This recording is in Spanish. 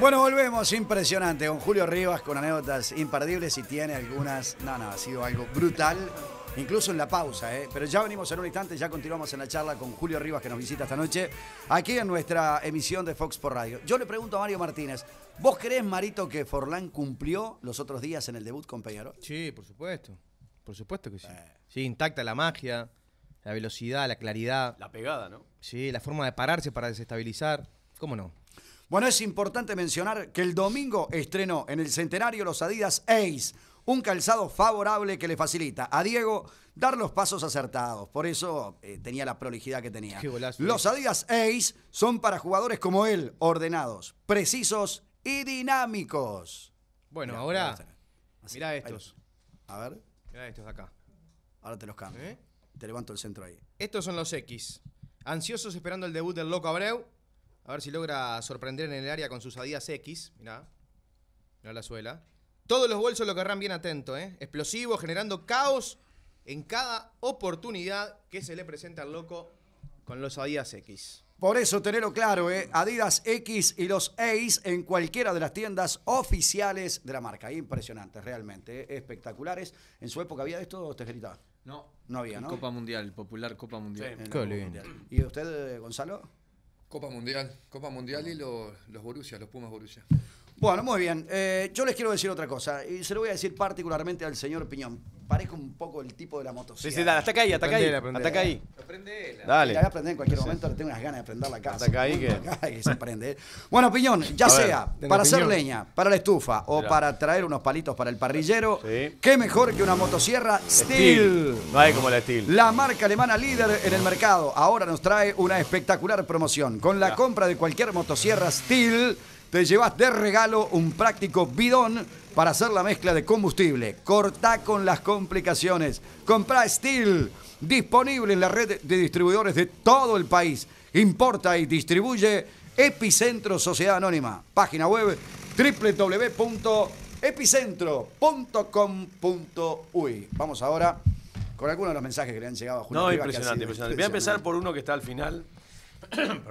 Bueno, volvemos, impresionante, con Julio Rivas, con anécdotas imperdibles y tiene algunas, no, no, ha sido algo brutal, incluso en la pausa, ¿eh? pero ya venimos en un instante, ya continuamos en la charla con Julio Rivas que nos visita esta noche, aquí en nuestra emisión de Fox por Radio. Yo le pregunto a Mario Martínez, ¿vos crees, Marito, que Forlán cumplió los otros días en el debut con Peñarol? Sí, por supuesto, por supuesto que sí. Eh. Sí, intacta la magia, la velocidad, la claridad. La pegada, ¿no? Sí, la forma de pararse para desestabilizar, ¿cómo no? Bueno, es importante mencionar que el domingo estrenó en el centenario los Adidas Ace, un calzado favorable que le facilita a Diego dar los pasos acertados. Por eso eh, tenía la prolijidad que tenía. los eh. Adidas Ace son para jugadores como él, ordenados, precisos y dinámicos. Bueno, ahora. Mirá, este. estos. A ver. Mirá estos de acá. Ahora te los cambio. ¿Eh? Te levanto el centro ahí. Estos son los X. Ansiosos esperando el debut del Loco Abreu. A ver si logra sorprender en el área con sus Adidas X. Mirá. Mirá la suela. Todos los bolsos lo querrán bien atento, ¿eh? Explosivo, generando caos en cada oportunidad que se le presenta al loco con los Adidas X. Por eso, tenerlo claro, ¿eh? Adidas X y los Ace en cualquiera de las tiendas oficiales de la marca. Impresionantes, realmente, ¿eh? espectaculares. ¿En su época había esto, Tejerita? No. No había, ¿no? Copa Mundial, popular Copa Mundial. Sí, Copa mundial. ¿Y usted, eh, Gonzalo? Copa Mundial, Copa Mundial y los, Borussia, los Pumas Borussia. Bueno, muy bien. Eh, yo les quiero decir otra cosa, y se lo voy a decir particularmente al señor Piñón parezco un poco el tipo de la motosierra. Sí, sí, dale, hasta acá ahí, hasta acá ahí. Hasta ahí. él. Dale. La voy a prender en cualquier momento, le tengo unas ganas de aprender la casa. Hasta acá ahí que... se prende. Bueno, piñón, ya sea para hacer leña, para la estufa o para traer unos palitos para el parrillero, qué mejor que una motosierra Steel. Steel. No hay como la Steel. La marca alemana líder en el mercado ahora nos trae una espectacular promoción. Con la compra de cualquier motosierra Steel te llevas de regalo un práctico bidón para hacer la mezcla de combustible. Cortá con las complicaciones. Compra Steel, disponible en la red de distribuidores de todo el país. Importa y distribuye Epicentro Sociedad Anónima. Página web www.epicentro.com.uy. Vamos ahora con algunos de los mensajes que le han llegado a Julio. No, impresionante, impresionante. Voy a empezar por uno que está al final.